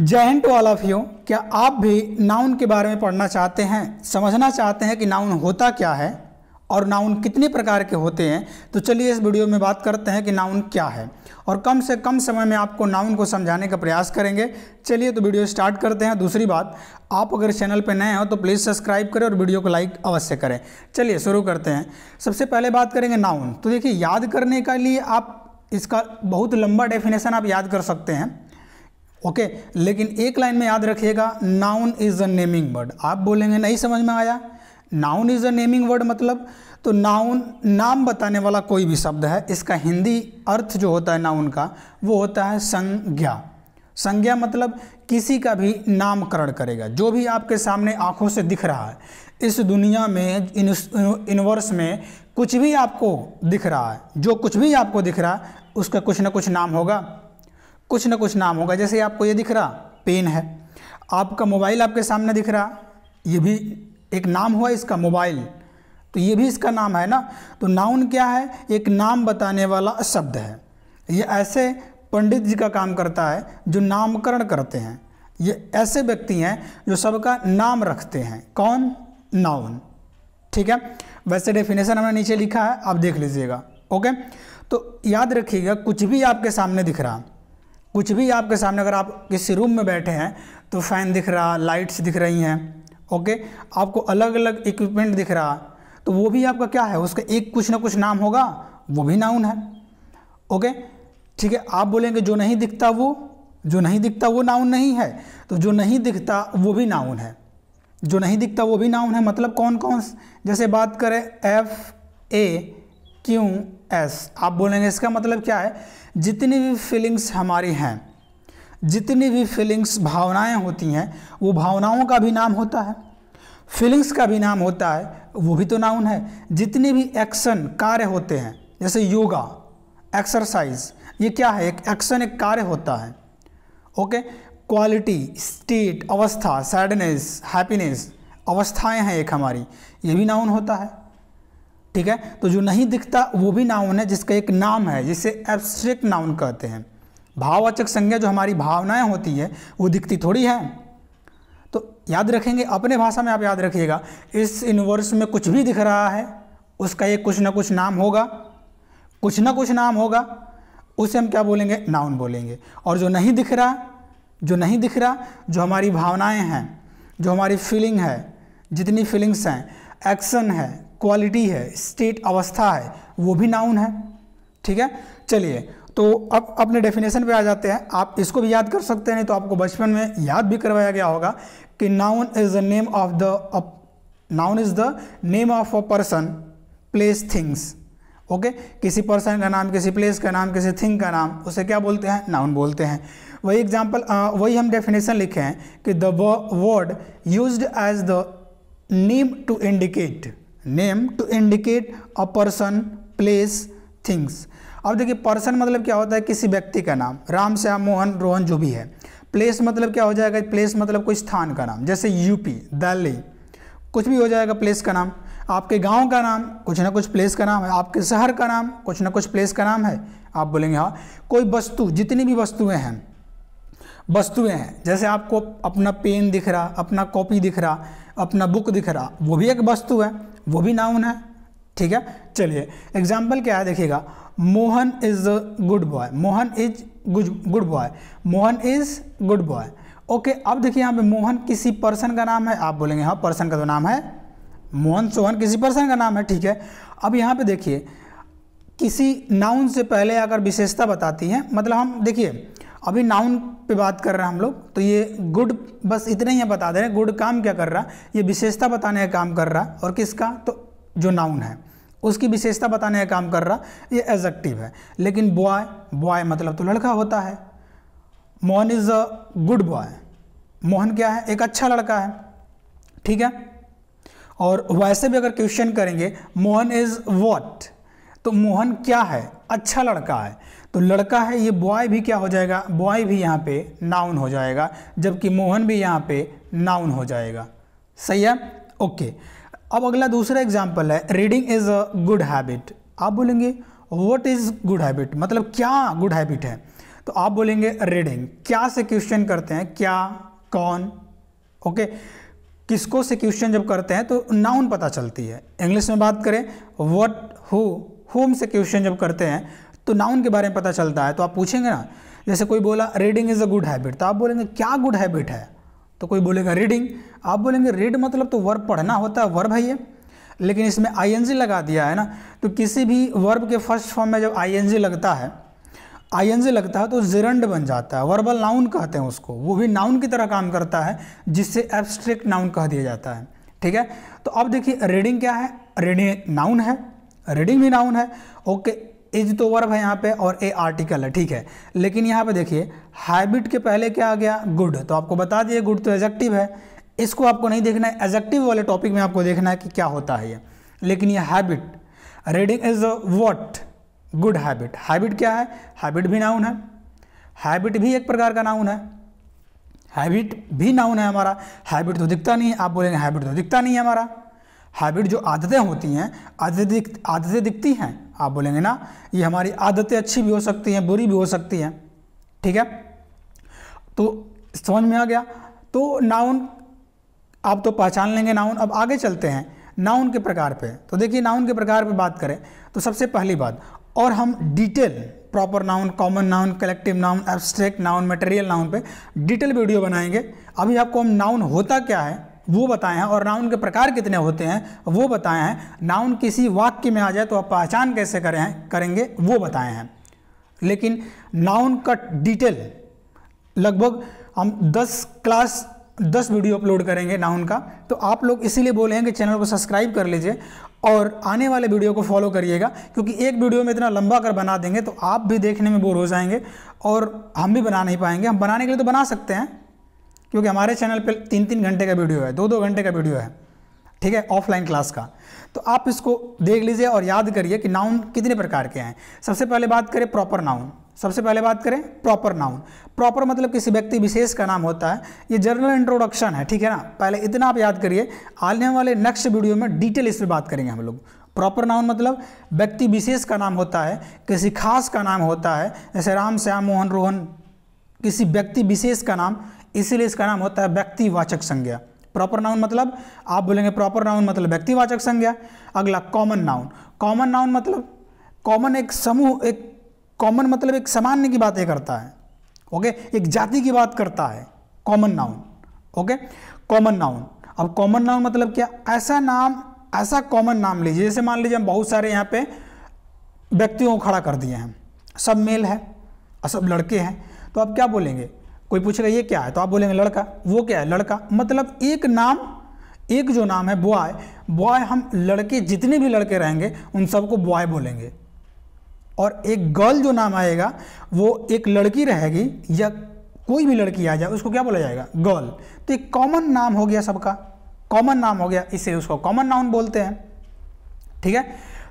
जय हिंद to all of you क्या आप भी नाउन के बारे में पढ़ना चाहते हैं समझना चाहते हैं कि नाउन होता क्या है और नाउन कितने प्रकार के होते हैं तो चलिए इस वीडियो में बात करते हैं कि नाउन क्या है और कम से कम समय में आपको नाउन को समझाने का प्रयास करेंगे चलिए तो वीडियो स्टार्ट करते हैं दूसरी बात आप अगर चैनल पर नए हो तो प्लीज़ सब्सक्राइब करें और वीडियो को लाइक अवश्य करें चलिए शुरू करते हैं सबसे पहले बात करेंगे नाउन तो देखिए याद करने के लिए आप इसका बहुत लंबा डेफिनेशन आप याद कर सकते हैं ओके लेकिन एक लाइन में याद रखिएगा noun is a naming word आप बोलेंगे नहीं समझ में आया noun is a naming word मतलब तो नाउन नाम बताने वाला कोई भी शब्द है इसका हिंदी अर्थ जो होता है नाउन का वो होता है संज्ञा संज्ञा मतलब किसी का भी नामकरण करेगा जो भी आपके सामने आंखों से दिख रहा है इस दुनिया में इन यूनिवर्स में कुछ भी आपको दिख रहा है जो कुछ भी आपको दिख रहा है उसका कुछ ना कुछ नाम होगा कुछ ना कुछ नाम होगा जैसे आपको ये दिख रहा पेन है आपका मोबाइल आपके सामने दिख रहा ये भी एक नाम हुआ इसका मोबाइल तो ये भी इसका नाम है ना तो नाउन क्या है एक नाम बताने वाला शब्द है ये ऐसे पंडित जी का काम करता है जो नामकरण करते हैं ये ऐसे व्यक्ति हैं जो सबका नाम रखते हैं कौन नाउन ठीक है वैसे डेफिनेशन हमने नीचे लिखा है आप देख लीजिएगा ओके तो याद रखिएगा कुछ भी आपके सामने दिख रहा कुछ भी आपके सामने अगर आप किसी रूम में बैठे हैं तो फ़ैन दिख रहा लाइट्स दिख रही हैं ओके आपको अलग अलग इक्विपमेंट दिख रहा तो वो भी आपका क्या है उसका एक कुछ ना कुछ नाम होगा वो भी नाउन है ओके ठीक है आप बोलेंगे जो नहीं दिखता वो जो नहीं दिखता वो नाउन नहीं है तो जो नहीं दिखता वो भी नाउन है जो नहीं दिखता वो भी नाउन है मतलब कौन कौन जैसे बात करें एफ ए क्यू एस आप बोलेंगे इसका मतलब क्या है जितनी भी फीलिंग्स हमारी हैं जितनी भी फीलिंग्स भावनाएं होती हैं वो भावनाओं का भी नाम होता है फीलिंग्स का भी नाम होता है वो भी तो नाउन है जितने भी एक्शन कार्य होते हैं जैसे योगा एक्सरसाइज ये क्या है एक एक्शन एक कार्य होता है ओके क्वालिटी स्टेट अवस्था सैडनेस हैप्पीनेस अवस्थाएं हैं एक हमारी ये भी नाउन होता है ठीक है तो जो नहीं दिखता वो भी नाउन है जिसका एक नाम है जिसे एब्स्ट्रैक्ट नाउन कहते हैं भाववाचक संज्ञा जो हमारी भावनाएं होती है वो दिखती थोड़ी है तो याद रखेंगे अपने भाषा में आप याद रखिएगा इस यूनिवर्स में कुछ भी दिख रहा है उसका एक कुछ ना कुछ नाम होगा कुछ ना कुछ नाम होगा उसे हम क्या बोलेंगे नाउन बोलेंगे और जो नहीं दिख रहा जो नहीं दिख रहा जो हमारी भावनाएं हैं जो हमारी फीलिंग है जितनी फीलिंग्स हैं एक्शन है क्वालिटी है स्टेट अवस्था है वो भी नाउन है ठीक है चलिए तो अब अपने डेफिनेशन पे आ जाते हैं आप इसको भी याद कर सकते हैं तो आपको बचपन में याद भी करवाया गया होगा कि noun is the name of the noun is the name of a person place things okay किसी पर्सन का नाम किसी प्लेस का नाम किसी थिंग का नाम उसे क्या बोलते हैं नाउन बोलते हैं वही एग्जाम्पल वही हम डेफिनेशन लिखे हैं कि the word use as the name to indicate name to indicate a person place things अब देखिए पर्सन मतलब क्या होता है किसी व्यक्ति का नाम राम श्याम मोहन रोहन जो भी है प्लेस मतलब क्या हो जाएगा प्लेस मतलब कोई स्थान का नाम जैसे यूपी दिल्ली कुछ भी हो जाएगा प्लेस का नाम आपके गांव का नाम कुछ ना कुछ प्लेस का नाम है आपके शहर का नाम कुछ ना कुछ प्लेस का नाम है आप बोलेंगे हाँ कोई वस्तु जितनी भी वस्तुएं हैं वस्तुएं हैं जैसे आपको अपना पेन दिख रहा अपना कॉपी दिख रहा अपना बुक दिख रहा वो भी एक वस्तु है वो भी नाउन है ठीक है चलिए एग्जाम्पल क्या है देखिएगा Mohan is a good boy Mohan is good good boy Mohan is good boy okay अब देखिए यहाँ पे मोहन किसी पर्सन का नाम है आप बोलेंगे हाँ पर्सन का तो नाम है मोहन सोहन किसी पर्सन का नाम है ठीक है अब यहाँ पे देखिए किसी नाउन से पहले अगर विशेषता बताती है मतलब हम देखिए अभी नाउन पे बात कर रहे हैं हम लोग तो ये गुड बस इतने ही बता दे रहे हैं गुड काम क्या कर रहा है ये विशेषता बताने का काम कर रहा है और किसका तो जो नाउन है उसकी विशेषता बताने का काम कर रहा ये एजेक्टिव है लेकिन बॉय बॉय मतलब तो लड़का होता है Mohan is a good boy Mohan क्या है एक अच्छा लड़का है ठीक है और वैसे भी अगर क्वेश्चन करेंगे मोहन इज़ वॉट तो मोहन क्या है अच्छा लड़का है तो लड़का है ये बॉय भी क्या हो जाएगा बॉय भी यहाँ पे नाउन हो जाएगा जबकि मोहन भी यहाँ पे नाउन हो जाएगा सही है ओके अब अगला दूसरा एग्जाम्पल है reading is a good habit आप बोलेंगे वट इज़ गुड हैबिट मतलब क्या गुड हैबिट है तो आप बोलेंगे रीडिंग क्या से क्वेश्चन करते हैं क्या कौन ओके किसको से क्वेश्चन जब करते हैं तो नाउन पता चलती है इंग्लिश में बात करें वट हु होम से क्वेश्चन जब करते हैं तो नाउन के बारे में पता चलता है तो आप पूछेंगे ना जैसे कोई बोला reading is a good habit तो आप बोलेंगे क्या गुड हैबिट है तो कोई बोलेगा रीडिंग आप बोलेंगे रीड मतलब तो वर्ब पढ़ना होता है वर्ब है ये लेकिन इसमें आई लगा दिया है ना तो किसी भी वर्ब के फर्स्ट फॉर्म में जब आई लगता है आई लगता है तो जिरंड बन जाता है वर्बल नाउन कहते हैं उसको वो भी नाउन की तरह काम करता है जिससे एब्स्ट्रैक्ट नाउन कह दिया जाता है ठीक है तो अब देखिए रीडिंग क्या है रीडिंग नाउन है रीडिंग भी नाउन है ओके इज तो वर्ब है यहाँ पे और ए आर्टिकल है ठीक है लेकिन यहाँ पे देखिए हैबिट के पहले क्या आ गया गुड तो आपको बता दिए गुड तो एजेक्टिव है इसको आपको नहीं देखना है एजेक्टिव वाले टॉपिक में आपको देखना है कि क्या होता है ये लेकिन ये habit reading is what good habit habit क्या है हैबिट भी नाउन है हैबिट भी एक प्रकार का नाउन है हैबिट भी नाउन है हमारा हैबिट तो दिखता नहीं है आप बोलेंगे हैबिट तो दिखता नहीं है हमारा हैबिट जो आदतें होती हैं आदतें दिख आदतें दिखती हैं आप बोलेंगे ना ये हमारी आदतें अच्छी भी हो सकती हैं बुरी भी हो सकती हैं ठीक है तो समझ में आ गया तो नाउन आप तो पहचान लेंगे नाउन अब आगे चलते हैं नाउन के प्रकार पे तो देखिए नाउन के प्रकार पे बात करें तो सबसे पहली बात और हम detail proper noun common noun collective noun abstract noun material noun पे डिटेल वीडियो बनाएंगे अभी आपको हम नाउन होता क्या है वो बताए हैं और नाउन के प्रकार कितने होते हैं वो बताए हैं नाउन किसी वाक्य में आ जाए तो आप पहचान कैसे करें करेंगे वो बताए हैं लेकिन नाउन का डिटेल लगभग हम 10 क्लास 10 वीडियो अपलोड करेंगे नाउन का तो आप लोग इसीलिए बोले हैं कि चैनल को सब्सक्राइब कर लीजिए और आने वाले वीडियो को फॉलो करिएगा क्योंकि एक वीडियो में इतना लंबा कर बना देंगे तो आप भी देखने में बोर हो जाएंगे और हम भी बना नहीं पाएंगे हम बनाने के लिए तो बना सकते हैं क्योंकि हमारे चैनल पे तीन तीन घंटे का वीडियो है दो दो घंटे का वीडियो है ठीक है ऑफलाइन क्लास का तो आप इसको देख लीजिए और याद करिए कि नाउन कितने प्रकार के हैं सबसे पहले बात करें प्रॉपर नाउन सबसे पहले बात करें प्रॉपर नाउन प्रॉपर मतलब किसी व्यक्ति विशेष का नाम होता है ये जर्नल इंट्रोडक्शन है ठीक है ना पहले इतना आप याद करिए आने वाले नेक्स्ट वीडियो में डिटेल इस पर बात करेंगे हम लोग प्रॉपर नाउन मतलब व्यक्ति विशेष का नाम होता है किसी खास का नाम होता है जैसे राम श्याम मोहन रोहन किसी व्यक्ति विशेष का नाम इसीलिए इसका नाम होता है व्यक्तिवाचक संज्ञा प्रॉपर नाउन मतलब आप बोलेंगे प्रॉपर नाउन मतलब व्यक्तिवाचक संज्ञा अगला कॉमन नाउन कॉमन नाउन मतलब कॉमन एक समूह एक कॉमन मतलब एक सामान्य की बातें करता है ओके एक जाति की बात करता है common noun okay common noun अब कॉमन नाउन मतलब क्या ऐसा नाम ऐसा कॉमन नाम लीजिए जैसे मान लीजिए हम बहुत सारे यहाँ पे व्यक्तियों को खड़ा कर दिए हैं सब मेल है और सब लड़के हैं तो आप क्या बोलेंगे कोई पूछ रहा है ये क्या है तो आप बोलेंगे लड़का वो क्या है लड़का मतलब एक नाम एक जो नाम है बॉय बॉय हम लड़के जितने भी लड़के रहेंगे उन सबको बॉय बोलेंगे और एक गर्ल जो नाम आएगा वो एक लड़की रहेगी या कोई भी लड़की आ जाए उसको क्या बोला जाएगा गर्ल तो एक कॉमन नाम हो गया सबका कॉमन नाम हो गया इसे उसको कॉमन नाउन बोलते हैं ठीक है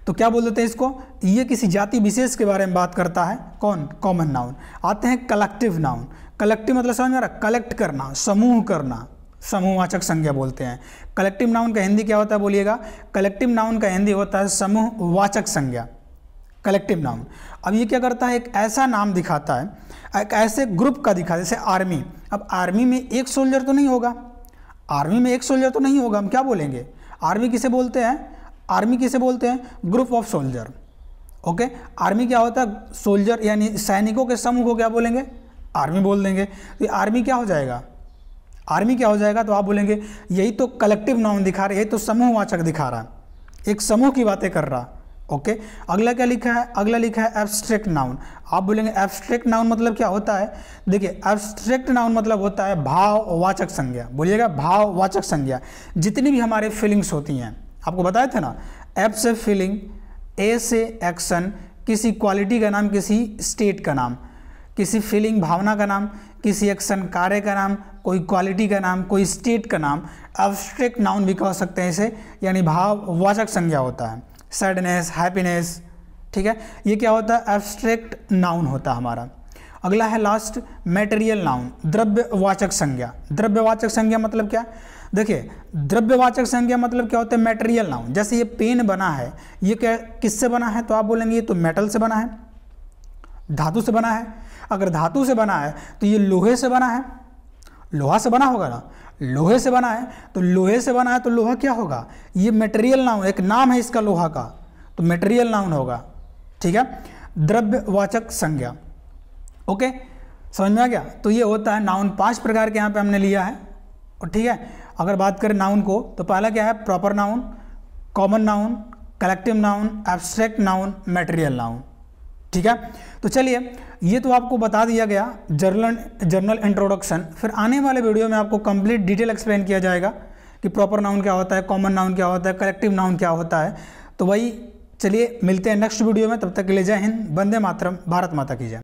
तो क्या बोल देते हैं इसको ये किसी जाति विशेष के बारे में बात करता है कौन कॉमन नाउन आते हैं कलेक्टिव नाउन कलेक्टिव मतलब समझ में आ रहा कलेक्ट करना समूह करना समूहवाचक संज्ञा बोलते हैं कलेक्टिव नाउन का हिंदी क्या होता है बोलिएगा कलेक्टिव नाउन का हिंदी होता है समूहवाचक संज्ञा कलेक्टिव नाउन अब ये क्या करता है एक ऐसा नाम दिखाता है एक ऐसे ग्रुप का दिखा जैसे आर्मी अब आर्मी में एक सोल्जर तो नहीं होगा आर्मी में एक सोल्जर तो नहीं होगा हम क्या बोलेंगे आर्मी किसे बोलते हैं आर्मी किसे बोलते हैं group of soldier okay army क्या होता है सोल्जर यानी सैनिकों के समूह को क्या बोलेंगे आर्मी बोल देंगे तो आर्मी क्या हो जाएगा आर्मी क्या हो जाएगा तो आप बोलेंगे यही तो कलेक्टिव नाउन दिखा रहा है यही तो समूहवाचक दिखा रहा एक समूह की बातें कर रहा ओके अगला क्या लिखा है अगला लिखा है एब्स्ट्रैक्ट नाउन आप बोलेंगे एब्स्ट्रैक्ट नाउन मतलब क्या होता है देखिए एब्स्ट्रैक्ट नाउन मतलब होता है भाववाचक संज्ञा बोलिएगा भाववाचक संज्ञा जितनी भी हमारे फीलिंग्स होती हैं आपको बताए थे ना एप से फीलिंग ए से एक्शन किसी क्वालिटी का नाम किसी स्टेट का नाम किसी फीलिंग भावना का नाम किसी एक्शन कार्य का नाम कोई क्वालिटी का नाम कोई स्टेट का नाम एब्स्ट्रैक्ट नाउन भी कह सकते हैं इसे यानी भाववाचक संज्ञा होता है सैडनेस हैप्पीनेस ठीक है ये क्या होता है एब्स्ट्रैक्ट नाउन होता है हमारा अगला है लास्ट मेटेरियल नाउन द्रव्यवाचक संज्ञा द्रव्यवाचक संज्ञा मतलब क्या देखिए द्रव्यवाचक संज्ञा मतलब क्या होता है मेटेरियल नाउन जैसे ये पेन बना है ये क्या किससे बना है तो आप बोलेंगे ये तो मेटल से बना है धातु से बना है अगर धातु से बना है तो ये लोहे से बना है लोहा से बना होगा ना लोहे से बना है तो लोहे से बना है तो लोहा क्या होगा ये मटेरियल नाउन एक नाम है इसका लोहा का तो मटेरियल नाउन होगा ठीक है द्रव्यवाचक संज्ञा ओके समझ में आ गया तो ये होता है नाउन पांच प्रकार के यहाँ पे हमने लिया है और ठीक है अगर बात करें नाउन को तो पहला क्या है proper noun common noun collective noun abstract noun material noun ठीक है तो चलिए ये तो आपको बता दिया गया जर्नल जर्नल इंट्रोडक्शन फिर आने वाले वीडियो में आपको कंप्लीट डिटेल एक्सप्लेन किया जाएगा कि प्रॉपर नाउन क्या होता है कॉमन नाउन क्या होता है कलेक्टिव नाउन क्या होता है तो वही चलिए मिलते हैं नेक्स्ट वीडियो में तब तक के लिए जय हिंद बंदे मातरम भारत माता की जय